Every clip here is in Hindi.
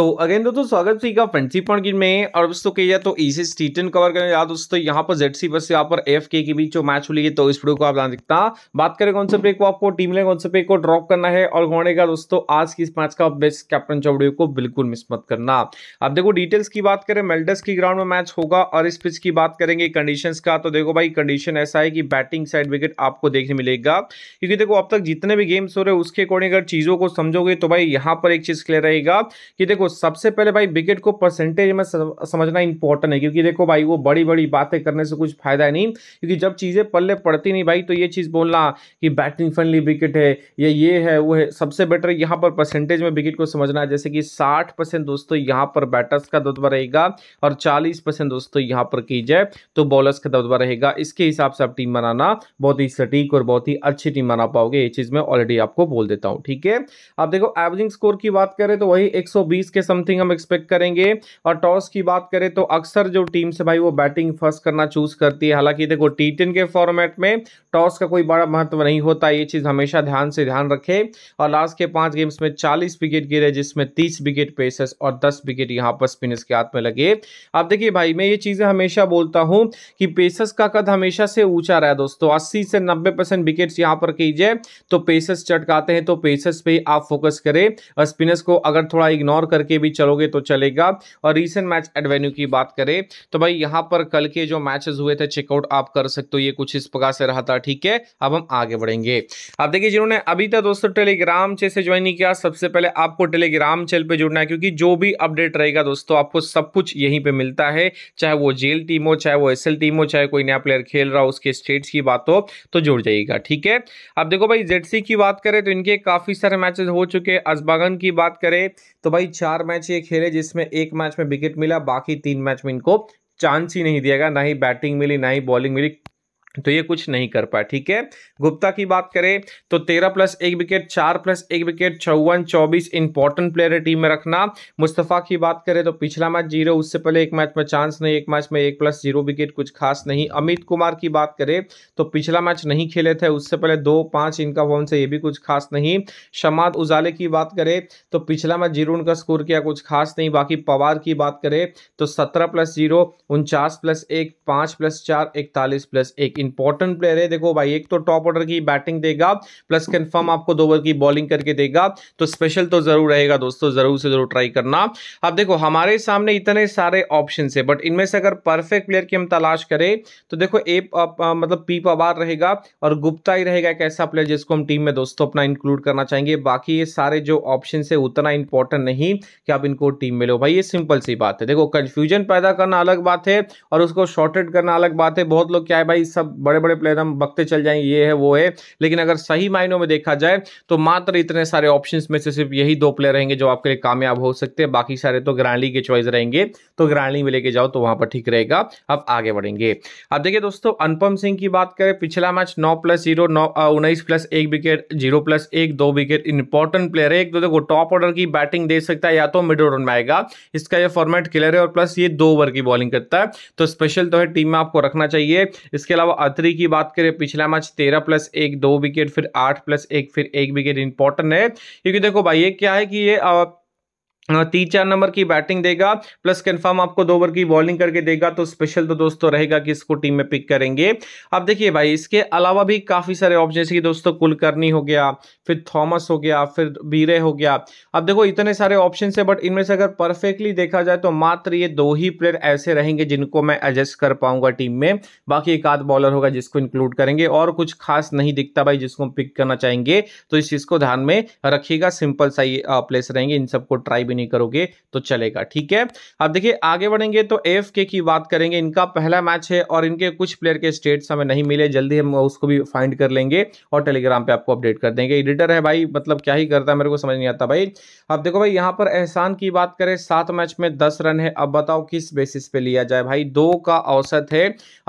तो अगेन दोस्तों स्वागत है का फ्रेंडशिप पॉइंट में और दोस्तों के तो या तो ईसी स्टीटन कवर करने जा दोस्तों यहां पर जेड सी बस यहां पर एफ के बीच जो मैच हुई है तो इस वीडियो को आप जान सकता बात करें कौन से प्ले को आपको टीम ने कौन से प्ले को ड्रॉप करना है और होने का दोस्तों आज की इस मैच का बेस्ट कैप्टन चौबड़ियों को बिल्कुल मिस मत करना अब देखो डिटेल्स की बात करें मेल्डस की ग्राउंड में मैच होगा और इस पिच की बात करेंगे कंडीशन का तो देखो भाई कंडीशन ऐसा है कि बैटिंग साइड विकेट आपको देखने मिलेगा क्योंकि देखो अब तक जितने भी गेम्स हो रहे हैं उसके अकॉर्डिंग अगर चीज़ों को समझोगे तो भाई यहाँ पर एक चीज़ क्लियर रहेगा कि देखो सबसे पहले भाई विकेट को परसेंटेज में समझना इंपॉर्टेंट है क्योंकि देखो भाई वो बड़ी बड़ी बातें करने से कुछ फायदा है नहीं क्योंकि जब चीज़ें पल्ले पड़ती नहीं भाई तो ये चीज़ बोलना कि बैटिंग फ्रेंडली विकेट है या ये है वो है सबसे बेटर यहाँ पर परसेंटेज में विकेट को समझना है जैसे कि साठ दोस्तों यहाँ पर बैटर्स का दबदबा रहेगा और चालीस दोस्तों यहाँ पर की जाए तो बॉलर्स का दबदबा रहेगा इसके हिसाब से आप टीम बनाना बहुत ही सटीक और बहुत ही अच्छी टीम बना पाओगे ये चीज़ मैं ऑलरेडी आपको बोल देता हूँ ठीक है आप देखो एवरेजिंग स्कोर की बात करें तो वही एक के समथिंग हम एक्सपेक्ट करेंगे और टॉस की बात करें तो अक्सर जो टीम से भाई वो बैटिंग फर्स्ट करना चूज करती है हालांकि देखो टी के फॉर्मेट में टॉस का कोई बड़ा महत्व नहीं होता ये चीज़ हमेशा ध्यान से ध्यान रखे और लास्ट के पांच गेम्स में चालीस विकेट गिरे जिसमें तीस विकेट पेसर्स और दस विकेट यहाँ पर स्पिनर्स के हाथ में लगे अब देखिए भाई मैं ये चीज़ें हमेशा बोलता हूँ कि पेसर्स का कद हमेशा से ऊंचा रहा दोस्तों अस्सी से नब्बे परसेंट विकेट यहाँ पर कीजिए तो पेसर्स चटकाते हैं तो पेसर्स पे आप फोकस करें स्पिनर्स को अगर थोड़ा इग्नोर करके भी चलोगे तो चलेगा और रीसेंट मैच एडवेन्यू की बात करें तो भाई यहाँ पर कल के जो मैचेस हुए थे चेकआउट आप कर सकते हो ये कुछ इस प्रकार से रहा था ठीक है अब हम आगे बढ़ेंगे अब देखिए जिन्होंने अभी तक दोस्तों टेलीग्राम चैनल से ज्वाइन नहीं किया सबसे पहले आपको टेलीग्राम चैनल पर जुड़ना है क्योंकि जो भी अपडेट रहेगा दोस्तों आपको सब कुछ यहीं पर मिलता है चाहे वो जेल टीम हो चाहे वो एस टीम हो चाहे कोई नया प्लेयर खेल रहा हो उसके स्टेट्स की बात हो तो जुड़ जाइएगा ठीक है अब देखो भाई जेडसी की बात करें तो इनके काफ़ी सारे मैचेस हो चुके हैं अजबागन की बात करें तो भाई चार मैच ये खेले जिसमें एक मैच में विकेट मिला बाकी तीन मैच में इनको चांस ही नहीं दिया गया ना ही बैटिंग मिली ना ही बॉलिंग मिली तो ये कुछ नहीं कर पाए ठीक है गुप्ता की बात करें तो तेरह प्लस एक विकेट चार प्लस एक विकेट चौवन चौबीस इंपॉर्टेंट प्लेयर है टीम में रखना मुस्तफ़ा की बात करें तो पिछला मैच जीरो उससे पहले एक मैच में चांस नहीं एक मैच में एक प्लस जीरो विकेट कुछ खास नहीं अमित कुमार की बात करें तो पिछला मैच नहीं खेले थे उससे पहले दो पांच इनका फॉर्म से ये भी कुछ खास नहीं शमाद उजाले की बात करें तो पिछला मैच जीरो उनका स्कोर किया कुछ खास नहीं बाकी पवार की बात करें तो सत्रह प्लस जीरो उनचास प्लस एक पांच प्लस चार इकतालीस प्लस एक इंपॉर्टेंट प्लेयर है देखो भाई एक तो टॉप ऑर्डर की बैटिंग देगा प्लस कंफर्म आपको दो ओवर की बॉलिंग करके देगा तो स्पेशल तो जरूर रहेगा दोस्तों जरूर से जरूर ट्राई करना अब देखो हमारे सामने इतने सारे ऑप्शन है बट इनमें से अगर परफेक्ट प्लेयर की हम तलाश करें तो देखो ए मतलब पी पवार रहेगा और गुप्ता ही रहेगा एक ऐसा प्लेयर जिसको हम टीम में दोस्तों अपना इंक्लूड करना चाहेंगे बाकी ये सारे जो ऑप्शन है उतना इंपॉर्टेंट नहीं कि आप इनको टीम में लो भाई ये सिंपल सी बात है देखो कंफ्यूजन पैदा करना अलग बात है और उसको शॉर्टेड करना अलग बात है बहुत लोग क्या है भाई सब बड़े बड़े प्लेयर हम बकते चल जाएंगे ये है वो है लेकिन अगर सही मायनों में देखा जाए तो मात्र इतने सारे ऑप्शन में से सिर्फ यही दो प्लेयर रहेंगे जो आपके लिए कामयाब हो सकते हैं बाकी सारे तो ग्रांडी के चॉइस रहेंगे तो ग्रांडी में लेके जाओ तो वहां पर ठीक रहेगा अब आगे बढ़ेंगे अब देखिए दोस्तों अनुपम सिंह की बात करें पिछला मैच नौ प्लस जीरो नौ उन्नीस प्लस एक विकेट जीरो प्लस एक दो विकेट इंपॉर्टेंट प्लेयर है एक तो देखो टॉप ऑर्डर की बैटिंग दे सकता है या तो मिड ऑर्डर में आएगा इसका यह फॉर्मेट क्लियर है और प्लस ये दो ओवर की बॉलिंग करता है तो स्पेशल तो है टीम में आपको रखना चाहिए इसके अलावा अत्री की बात करें पिछला मैच तेरह प्लस एक दो विकेट फिर आठ प्लस एक फिर एक विकेट इंपॉर्टेंट है क्योंकि देखो भाई ये क्या है कि ये आ, तीन चार नंबर की बैटिंग देगा प्लस कंफर्म आपको दो ओवर की बॉलिंग करके देगा तो स्पेशल तो दोस्तों रहेगा कि इसको टीम में पिक करेंगे अब देखिए भाई इसके अलावा भी काफ़ी सारे ऑप्शन जैसे कि दोस्तों कुलकर्णी हो गया फिर थॉमस हो गया फिर बीरे हो गया अब देखो इतने सारे ऑप्शन है बट इनमें से अगर परफेक्टली देखा जाए तो मात्र ये दो ही प्लेयर ऐसे रहेंगे जिनको मैं एडजस्ट कर पाऊंगा टीम में बाकी एक आध बॉलर होगा जिसको इंक्लूड करेंगे और कुछ खास नहीं दिखता भाई जिसको पिक करना चाहेंगे तो इस चीज़ को ध्यान में रखिएगा सिंपल सा ये प्लेस रहेंगे इन सबको ट्राई भी नहीं करोगे तो चलेगा ठीक है अब देखिए आगे बढ़ेंगे तो एफ के की बात करेंगे इनका पहला मैच है और इनके कुछ प्लेयर के स्टेट्स हमें नहीं मिले जल्दी हम उसको भी फाइंड कर लेंगे और टेलीग्राम पे आपको अपडेट कर देंगे एडिटर है भाई मतलब क्या ही करता है मेरे को समझ नहीं आता भाई अब देखो भाई यहाँ पर एहसान की बात करें सात मैच में दस रन है अब बताओ किस बेसिस पे लिया जाए भाई दो का औसत है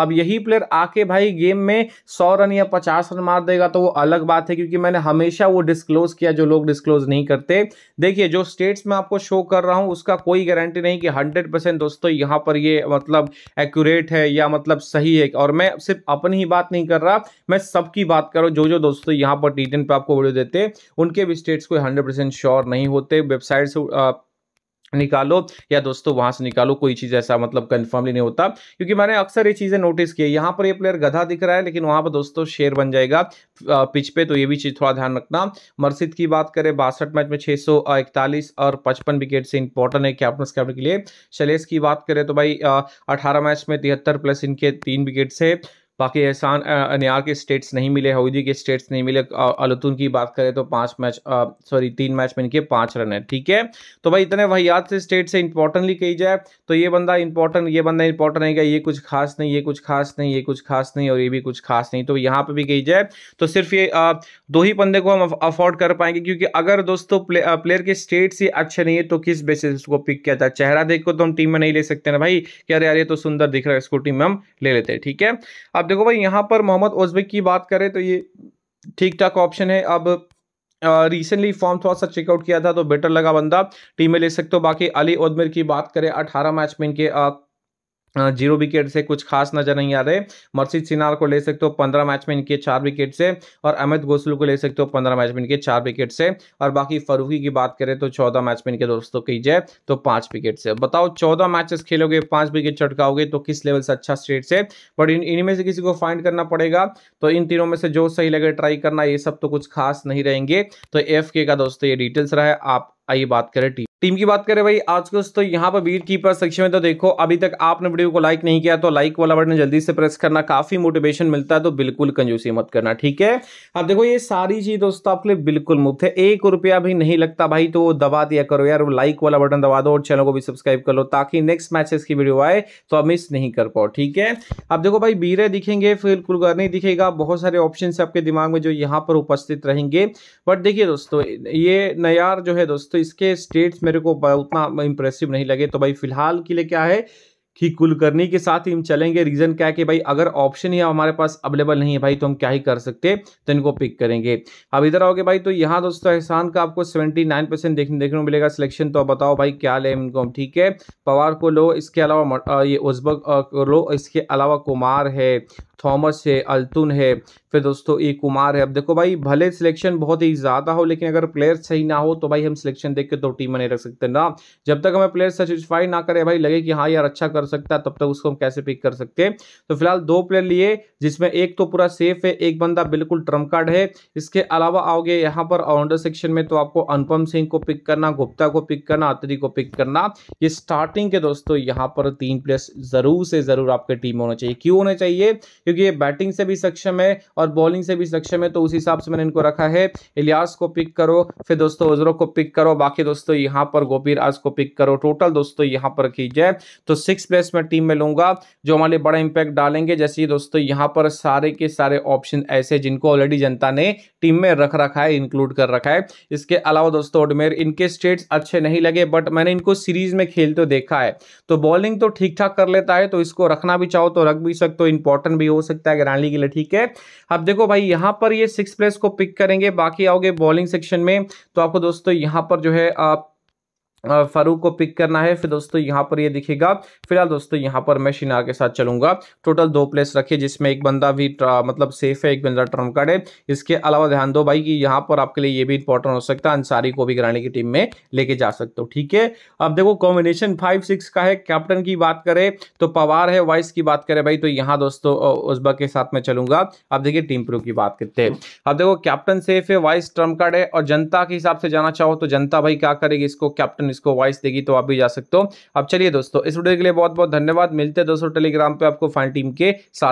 अब यही प्लेयर आके भाई गेम में सौ रन या पचास रन मार देगा तो वो अलग बात है क्योंकि मैंने हमेशा वो डिस्क्लोज किया जो लोग डिस्क्लोज नहीं करते देखिए जो स्टेट्स में आप आपको शो कर रहा हूँ उसका कोई गारंटी नहीं कि हंड्रेड परसेंट दोस्तों यहाँ पर ये मतलब एक्यूरेट है या मतलब सही है और मैं सिर्फ अपनी ही बात नहीं कर रहा मैं सबकी बात कर रहा हूँ जो जो दोस्तों यहाँ पर टी पे आपको वीडियो देते उनके भी स्टेट्स कोई हंड्रेड श्योर नहीं होते वेबसाइट से निकालो या दोस्तों वहां से निकालो कोई चीज ऐसा मतलब कंफर्मली नहीं होता क्योंकि मैंने अक्सर ये चीजें नोटिस की है यहाँ पर ये प्लेयर गधा दिख रहा है लेकिन वहां पर दोस्तों शेर बन जाएगा पिच पे तो ये भी चीज थोड़ा ध्यान रखना मर्सिद की बात करें बासठ मैच में छह और पचपन विकेट से इंपॉर्टेंट है कैप्टन कैप्टन के लिए शैलेष की बात करें तो भाई अठारह मैच में तिहत्तर प्लस इनके तीन विकेट से बाकी एहसान अनियार के स्टेट्स नहीं मिले हउदी के स्टेट्स नहीं मिले अलतून की बात करें तो पांच मैच सॉरी तीन मैच में इनके पांच रन है ठीक है तो भाई इतने वहियात से स्टेट से इंपॉर्टेंटली कही जाए तो ये बंदा इंपॉर्टेंट ये बंदा इंपॉर्टेंट रहेगा ये कुछ खास नहीं ये कुछ खास नहीं ये कुछ खास नहीं और ये भी कुछ खास नहीं तो यहाँ पर भी कही जाए तो सिर्फ ये दो ही बंदे को हम अफोर्ड कर पाएंगे क्योंकि अगर दोस्तों प्ले, प्लेयर के स्टेट्स ही अच्छे नहीं है तो किस बेसिस उसको पिक किया जाए चेहरा देख को तो हम टीम में नहीं ले सकते ना भाई कि अरे यार ये तो सुंदर दिख रहा है इसको टीम में हम ले लेते हैं ठीक है अब देखो भाई यहाँ पर मोहम्मद ओजबिक की बात करें तो ये ठीक ठाक ऑप्शन है अब रिसेंटली फॉर्म थोड़ा सा चेकआउट किया था तो बेटर लगा बंदा टीम में ले सकते हो बाकी अली ओदमिर की बात करें अठारह मैच में इनके जीरो विकेट से कुछ खास नजर नहीं आ रहे मर्सिद सिनार को ले सकते हो पंद्रह मैच में इनके चार विकेट से और अमित गोसलू को ले सकते हो पंद्रह मैच में इनके चार विकेट से और बाकी फरूखी की बात करें तो चौदह मैच में इनके दोस्तों की जाए तो पांच विकेट से बताओ चौदह मैचेस खेलोगे पांच विकेट चटकाओगे तो किस लेवल से अच्छा स्टेट से बट इन इनमें से किसी को फाइंड करना पड़ेगा तो इन तीनों में से जो सही लगे ट्राई करना ये सब तो कुछ खास नहीं रहेंगे तो एफ का दोस्तों ये डिटेल्स रहा है आप आइए बात करें टीम टीम की बात करें भाई आज कुछ तो यहाँ पर वीर कीपर सेक्शन में तो देखो अभी तक आपने वीडियो को लाइक नहीं किया तो लाइक वाला बटन जल्दी से प्रेस करना काफी मोटिवेशन मिलता है तो बिल्कुल कंजूसी मत करना ठीक है अब देखो ये सारी चीज दोस्तों आपके लिए बिल्कुल मुफ्त है एक रुपया भी नहीं लगता भाई तो दबा दिया करो यार लाइक वाला बटन दबा दो और चैनल को भी सब्सक्राइब कर लो ताकि नेक्स्ट मैचेस की वीडियो आए तो आप मिस नहीं कर पाओ ठीक है अब देखो भाई बीरे दिखेंगे फिर कुलकर्णी दिखेगा बहुत सारे ऑप्शन आपके दिमाग में जो यहाँ पर उपस्थित रहेंगे बट देखिए दोस्तों ये नयार जो है दोस्तों इसके स्टेट्स मेरे को उतना इंप्रेसिव नहीं लगे तो भाई फिलहाल के लिए क्या है कि कुलकर्णी के साथ ही हम चलेंगे रीजन क्या है कि भाई अगर ऑप्शन ही हमारे पास अवेलेबल नहीं है भाई तो हम क्या ही कर सकते तो इनको पिक करेंगे अब इधर आओगे भाई तो यहाँ दोस्तों एहसान का आपको 79 परसेंट देखने देखने को मिलेगा सिलेक्शन तो बताओ भाई क्या ले इनको हम ठीक है पवार को लो इसके अलावा ये उजबक लो इसके अलावा कुमार है थॉमस है अल्तुन है फिर दोस्तों ई कुमार है अब देखो भाई भले सिलेक्शन बहुत ही ज़्यादा हो लेकिन अगर प्लेयर सही ना हो तो भाई हम सिलेक्शन देख के तो टीम में नहीं रख सकते ना जब तक हमें प्लेयर सेटिस्फाई ना करें भाई लगे कि हाँ यार अच्छा कर सकता है तब तक उसको हम कैसे पिक कर सकते हैं तो फिलहाल दो प्लेयर लिए जिसमें एक तो पूरा सेफ है एक बंदा बिल्कुल ट्रम कार्ड है इसके अलावा आओगे यहाँ पर ऑलराउंडर सेक्शन में तो आपको अनुपम सिंह को पिक करना गुप्ता को पिक करना अत्री को पिक करना ये स्टार्टिंग के दोस्तों यहाँ पर तीन प्लेयर जरूर से जरूर आपके टीम होना चाहिए क्यों होना चाहिए क्योंकि ये बैटिंग से भी सक्षम है और बॉलिंग से भी सक्षम है तो उस हिसाब से मैंने इनको रखा है इलियास को पिक करो फिर दोस्तों उजरों को पिक करो बाकी दोस्तों यहाँ पर गोपी राज को पिक करो टोटल दोस्तों यहाँ पर की जाए तो सिक्स प्लेस में टीम में लूंगा जो हमारे बड़ा इंपैक्ट डालेंगे जैसे ही दोस्तों यहाँ पर सारे के सारे ऑप्शन ऐसे जिनको ऑलरेडी जनता ने टीम में रख रखा है इंक्लूड कर रखा है इसके अलावा दोस्तों ओडमेर इनके स्टेट्स अच्छे नहीं लगे बट मैंने इनको सीरीज में खेलते देखा है तो बॉलिंग तो ठीक ठाक कर लेता है तो इसको रखना भी चाहो तो रख भी सकते हो इंपॉर्टेंट भी हो सकता है ग्रैंडली के लिए ठीक है अब देखो भाई यहाँ पर ये सिक्स प्लेस को पिक करेंगे बाकी आओगे बॉलिंग सेक्शन में तो आपको दोस्तों यहाँ पर जो है आप फारूक को पिक करना है फिर दोस्तों यहाँ पर ये यह दिखेगा फिलहाल दोस्तों यहाँ पर मैं शिनार के साथ चलूंगा टोटल दो प्लेस रखे जिसमें एक बंदा भी मतलब सेफ है एक बंदा ट्रम कार्ड है इसके अलावा ध्यान दो भाई कि यहाँ पर आपके लिए ये भी इंपॉर्टेंट हो सकता है अंसारी को भी कराने की टीम में लेके जा सकते हो ठीक है अब देखो कॉम्बिनेशन फाइव सिक्स का है कैप्टन की बात करें तो पवार है वाइस की बात करें भाई तो यहाँ दोस्तों उजबा के साथ में चलूंगा अब देखिए टीम प्रो की बात करते हैं अब देखो कैप्टन सेफ है वाइस ट्रम कार्ड है और जनता के हिसाब से जाना चाहो तो जनता भाई क्या करेगी इसको कैप्टन इसको वॉइस देगी तो आप भी जा सकते हो अब चलिए दोस्तों इस वीडियो के लिए बहुत बहुत धन्यवाद मिलते हैं दोस्तों टेलीग्राम पर आपको फाइन टीम के साथ